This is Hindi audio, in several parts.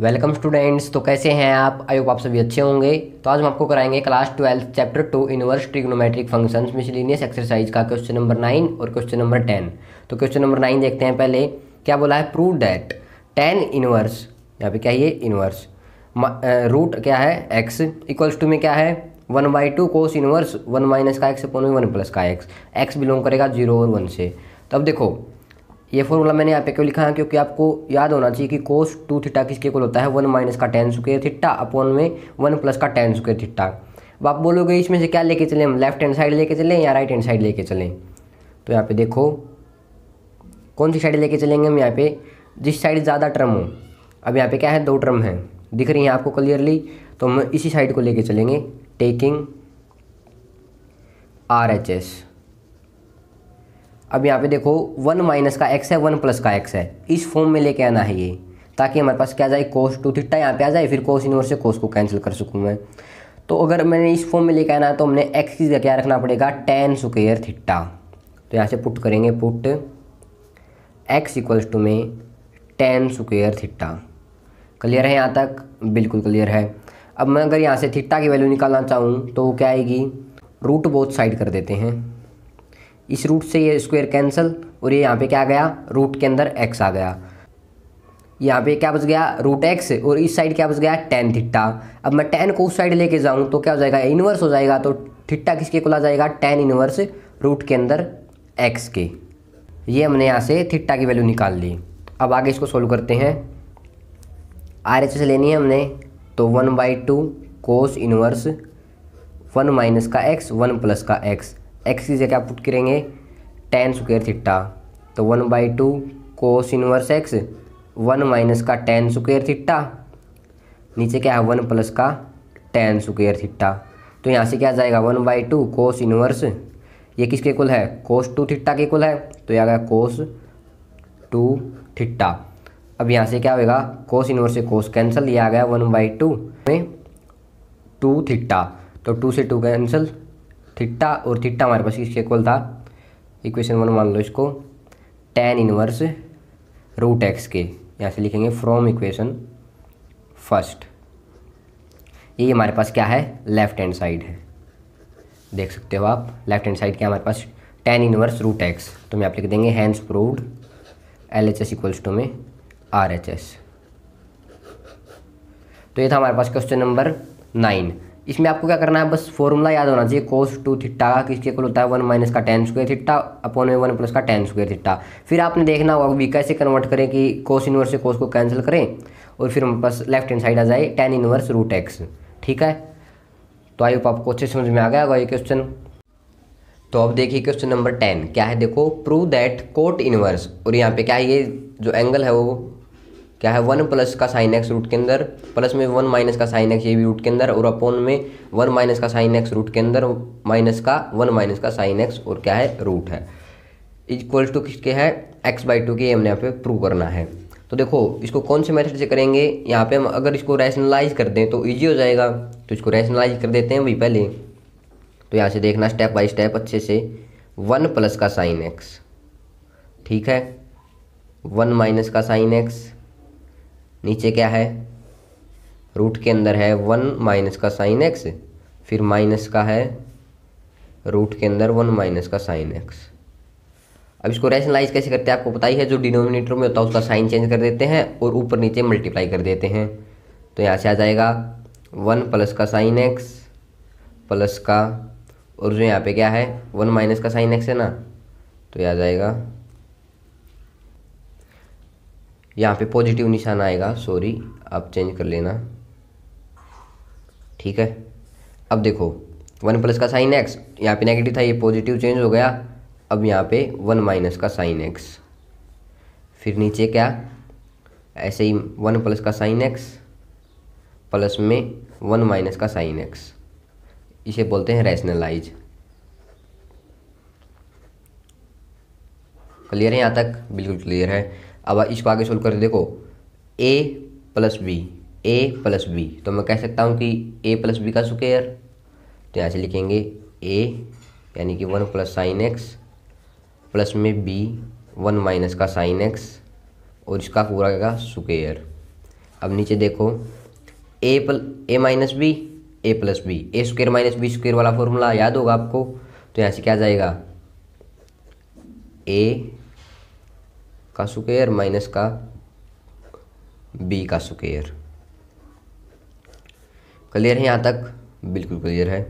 वेलकम स्टूडेंट्स तो कैसे हैं आप आई होप आप सभी अच्छे होंगे तो आज हम आपको कराएंगे class twelfth chapter two inverse trigonometric functions miscellaneous exercise का क्वेश्चन नंबर नाइन और क्वेश्चन नंबर टेन तो क्वेश्चन नंबर नाइन देखते हैं पहले क्या बोला है प्रूव डैट टेन इनवर्स यहाँ पे क्या ये इनवर्स रूट क्या है एक्स इक्वल्स टू में क्या है one by two cos inverse one minus का एक्स अपन में वन प्लस का एक्स एक्स बिलोंग करेगा जीरो और वन से तब देखो ये फॉर्मूला मैंने यहाँ पे क्यों लिखा है क्योंकि आपको याद होना चाहिए कि कोस टू थीटा किसके इक्वल होता है वन माइनस का टेन स्क्वेयर थीटा अपॉन में वन प्लस का टेन स्क्वेयर थीटा अब आप बोलोगे इसमें से क्या लेके चलें हम लेफ्ट हैंड साइड लेके चलें या राइट हैंड साइड लेके चलें तो यहाँ पे देखो कौन सी साइड लेके चलेंगे हम यहाँ पे जिस साइड ज़्यादा टर्म हो अब यहाँ पे क्या है दो टर्म हैं दिख रही हैं आपको क्लियरली तो हम इसी साइड को लेके चलेंगे टेकिंग आर एच एस अब यहाँ पे देखो वन माइनस का एक्स है वन प्लस का एक्स है इस फॉर्म में लेके आना है ये ताकि हमारे पास क्या जाए कोस टू थीटा यहाँ पे आ जाए फिर कोस इनवर्स से कोस को कैंसिल कर सकूँ मैं तो अगर मैंने इस फॉर्म में लेके आना है तो हमने एक्स की जगह क्या रखना पड़ेगा टेन स्क्वेयर थिट्टा तो यहाँ से पुट करेंगे पुट एक्स इक्वल्स टू में टेन स्क्वेयर थिट्टा क्लियर है यहाँ तक बिल्कुल क्लियर है अब मैं अगर यहाँ से थिट्टा की वैल्यू निकालना चाहूँ तो क्या आएगी रूट बोथ साइड कर देते हैं इस रूट से ये स्क्वायर कैंसिल और ये यहाँ पे क्या गया रूट के अंदर एक्स आ गया यहाँ पे क्या बच गया रूट एक्स और इस साइड क्या बच गया टेन थिट्टा अब मैं टेन को उस साइड लेके जाऊँ तो क्या हो जाएगा इन्वर्स हो जाएगा तो थिट्टा किसके को ला जाएगा टेन इन्वर्स रूट के अंदर एक्स के ये हमने यहाँ से थिट्टा की वैल्यू निकाल ली अब आगे इसको सोल्व करते हैं आर एच लेनी है हमने तो one by two cos inverse one minus का एक्स वन प्लस का एक्स एक्स की जगह पुट करेंगे टेन स्क्वेयर थिट्टा तो one by two cos inverse x one minus का टेन स्क्वेयर थिट्टा नीचे क्या है वन प्लस का टेन स्क्वेयर थिट्टा तो यहाँ से क्या जाएगा one by two cos inverse ये किसके कुल है कोस टू थिट्टा के कुल है तो यह आ गया कोस टू थिट्टा अब यहाँ से क्या होगा कोस इनवर्स से कोस कैंसिल ये आ गया वन बाई टू में टू थिट्टा तो टू से टू कैंसिल थिट्टा और थिट्टा हमारे पास किसके इक्वल था इक्वेशन वन मान लो इसको टेन इनवर्स रूट एक्स के यहाँ से लिखेंगे फ्रॉम इक्वेशन फर्स्ट ये हमारे पास क्या है लेफ्ट हैंड साइड है देख सकते हो आप लेफ्ट हैंड साइड क्या हमारे पास टेन इनवर्स रूट एक्स तो मैं आप लिख देंगे hence proved L H S equals to में आर एच एस तो ये था हमारे पास क्वेश्चन नंबर नाइन इसमें आपको क्या करना है बस फॉर्मूला याद होना चाहिए कोस टू थिट्टा का किसके इक्वल होता है वन माइनस का टेन स्क्वेयर थिट्टा अपॉन में वन प्लस का टेन स्क्वेयर थिट्टा फिर आपने देखना होगा वी कैसे कन्वर्ट करें कि कोस इनवर्स से कोस को कैंसिल करें और फिर हमारे पास लेफ्ट हैंड साइड आ जाए टेन इनवर्स रूट एक्स ठीक है तो आई आपको अच्छे समझ में आ गया होगा ये क्वेश्चन तो अब देखिए क्वेश्चन नंबर टेन क्या है देखो प्रूव दैट कोट इनवर्स और यहाँ पे क्या है ये जो एंगल है वो क्या है वन प्लस का साइन एक्स रूट के अंदर प्लस में वन माइनस का साइन एक्स ये भी रूट के अंदर और अपोन में वन माइनस का साइन एक्स रूट के अंदर माइनस का वन माइनस का साइन एक्स और क्या है रूट है इक्वल टू किसके है एक्स बाई टू के हमने यहाँ पे प्रूव करना है तो देखो इसको कौन से मेथड से करेंगे यहाँ पे हम अगर इसको रैशनलाइज कर दें तो ईजी हो जाएगा तो इसको रैशनलाइज कर देते हैं वही पहले तो यहाँ से देखना स्टेप बाई स्टेप अच्छे से वन प्लस का साइन एक्स ठीक है वन माइनस का साइन एक्स नीचे क्या है रूट के अंदर है वन माइनस का साइन एक्स फिर माइनस का है रूट के अंदर वन माइनस का साइन एक्स अब इसको रैशनलाइज कैसे करते हैं आपको पता ही है जो डिनोमिनेटर में होता है उसका साइन चेंज कर देते हैं और ऊपर नीचे मल्टीप्लाई कर देते हैं तो यहाँ से आ जाएगा वन प्लस का साइन एक्स प्लस का और जो यहाँ पे क्या है वन माइनस का साइन एक्स है ना तो यह आ जाएगा यहाँ पे पॉजिटिव निशान आएगा सॉरी आप चेंज कर लेना ठीक है अब देखो वन प्लस का साइन एक्स यहाँ पे नेगेटिव था ये पॉजिटिव चेंज हो गया अब यहाँ पे वन माइनस का साइन एक्स फिर नीचे क्या ऐसे ही वन प्लस का साइन एक्स प्लस में वन माइनस का साइन एक्स इसे बोलते हैं रैशनलाइज क्लियर है यहाँ तक बिल्कुल क्लियर है अब इसको आगे सोल्व करके देखो A plus B A plus B तो मैं कह सकता हूँ कि ए प्लस बी का स्क्वेयर तो यहाँ से लिखेंगे ए यानी कि one plus sine x plus में बी वन माइनस का साइन एक्स और इसका पूरा क्या स्क्वेयर अब नीचे देखो A plus A minus B A plus B A square minus B square वाला फॉर्मूला याद होगा आपको तो यहाँ से क्या जाएगा ए का स्क्वेयर माइनस का बी का स्क्वेयर क्लियर है यहाँ तक बिल्कुल क्लियर है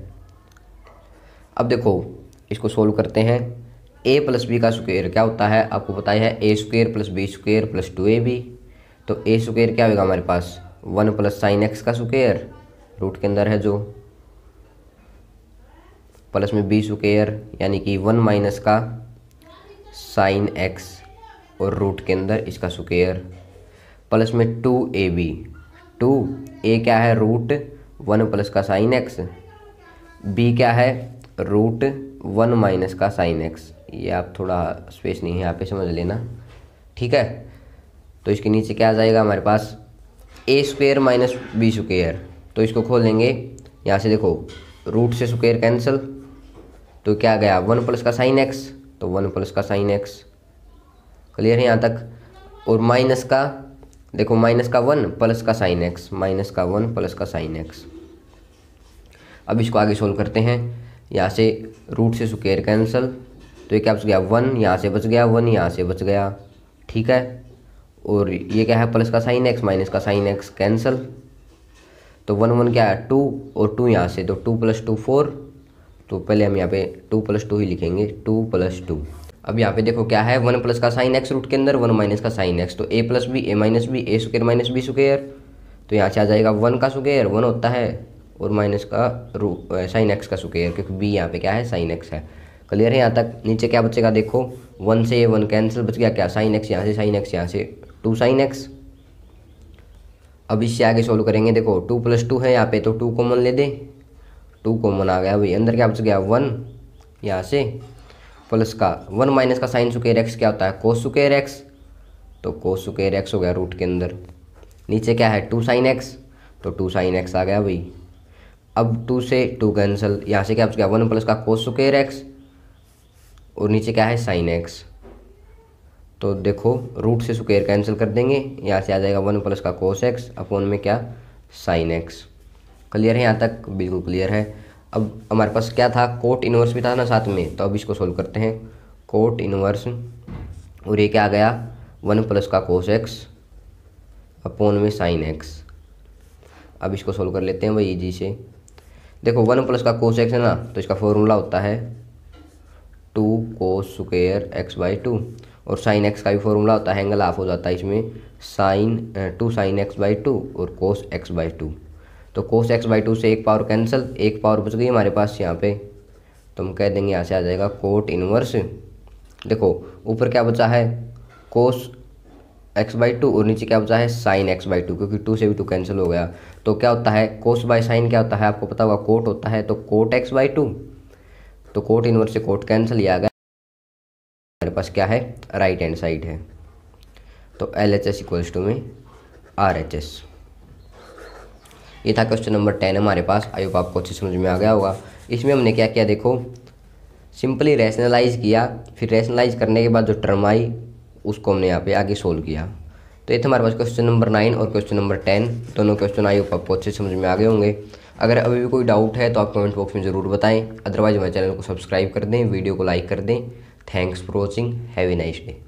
अब देखो इसको सोल्व करते हैं ए प्लस बी का स्क्वेयर क्या होता है आपको पता है A square plus B square plus two A B तो ए स्क्वेयर क्या होगा हमारे पास वन प्लस साइन एक्स का स्क्वेयर रूट के अंदर है जो प्लस में बी स्क्वेयर यानी कि वन माइनस का साइन एक्स और रूट के अंदर इसका स्क्वेयर प्लस में two A b two a क्या है रूट वन प्लस का साइन एक्स बी क्या है रूट वन माइनस का साइन एक्स ये आप थोड़ा स्पेस नहीं है यहाँ पे समझ लेना ठीक है तो इसके नीचे क्या आ जाएगा हमारे पास a square minus B square तो इसको खोल लेंगे यहाँ से देखो रूट से स्क्वेयर कैंसिल तो क्या गया वन प्लस का साइन एक्स तो वन प्लस का साइन एक्स क्लियर है यहाँ तक और माइनस का देखो माइनस का वन प्लस का साइन एक्स माइनस का वन प्लस का साइन एक्स अब इसको आगे सोल्व करते हैं यहाँ से रूट से स्क्वेयर कैंसिल तो ये क्या बच गया वन यहाँ से बच गया वन यहाँ से बच गया ठीक है और ये क्या है प्लस का साइन एक्स माइनस का साइन एक्स कैंसिल तो वन वन क्या है टू और टू यहाँ से तो टू प्लस टू फोर तो पहले हम यहाँ पे टू प्लस टू ही लिखेंगे टू प्लस टू अब यहाँ पे देखो क्या है वन प्लस का साइन एक्स रूट के अंदर वन माइनस का साइन एक्स तो a plus B a minus B a square minus b square तो यहाँ से आ जाएगा वन का सुकेयर वन होता है और माइनस का रू साइन एक्स का सुकेयर क्योंकि बी यहाँ पे क्या है साइन एक्स है क्लियर है यहाँ तक नीचे क्या बचेगा देखो वन से वन कैंसिल बच गया क्या साइन एक्स यहाँ से साइन एक्स यहाँ से टू साइन एक्स अब इससे आगे सोल्व करेंगे देखो टू प्लस टू है यहाँ पे तो टू कॉमन ले दे टू कॉमन आ गया भाई अंदर क्या बच गया वन यहाँ से प्लस का वन माइनस का साइन सुकेर एक्स क्या होता है को सुकेर एक्स तो को सुकेर एक्स हो गया रूट के अंदर नीचे क्या है टू साइन एक्स तो टू साइन एक्स आ गया भाई अब टू से टू कैंसल यहाँ से क्या गया वन प्लस का को सुकेर एक्स और नीचे क्या है साइन एक्स तो देखो रूट से सुकेर कैंसिल कर देंगे यहाँ से आ जाएगा वन प्लस का कोस एक्स अपॉन में क्या साइन एक्स क्लियर है यहाँ तक बिल्कुल क्लियर है अब हमारे पास क्या था कोट इनवर्स भी था ना साथ में तो अब इसको सोल्व करते हैं कोट इनवर्स और ये क्या आ गया वन प्लस का कोस एक्स अपोन में साइन एक्स अब इसको सोल्व कर लेते हैं भाई जी से देखो वन प्लस का कोस एक्स है ना तो इसका फॉर्मूला होता है two cos square x by two और साइन एक्स का भी फॉर्मूला होता है एंगल ऑफ हो जाता है इसमें sine two sine x by two और कोस एक्स बाई टू तो कोस एक्स बाई टू से एक पावर कैंसिल एक पावर बच गई हमारे पास यहाँ पे तो हम कह देंगे यहाँ से आ जाएगा कोट इनवर्स देखो ऊपर क्या बचा है कोस एक्स बाई टू और नीचे क्या बचा है साइन एक्स बाई टू क्योंकि टू से भी टू कैंसिल हो गया तो क्या होता है कोस बाई साइन क्या होता है आपको पता होगा कोट होता है तो कोट एक्स बाई टू तो कोट इनवर्स से कोट कैंसिल ही आ गया हमारे पास क्या है राइट हैंड साइड है तो L H S equals to में आर एच एस ये था क्वेश्चन नंबर टेन हमारे पास आई होप आपको अच्छे समझ में आ गया होगा इसमें हमने क्या किया देखो सिंपली रैशनलाइज किया फिर रैशनलाइज करने के बाद जो टर्म आई उसको हमने यहाँ पे आगे सोल्व किया तो ये था हमारे पास क्वेश्चन नंबर नाइन और क्वेश्चन नंबर टेन दोनों क्वेश्चन आई होप आपको अच्छे समझ में आ गए होंगे अगर अभी भी कोई डाउट है तो आप कमेंट बॉक्स में ज़रूर बताएं अदरवाइज हमारे चैनल को सब्सक्राइब कर दें वीडियो को लाइक कर दें thanks for watching have a nice day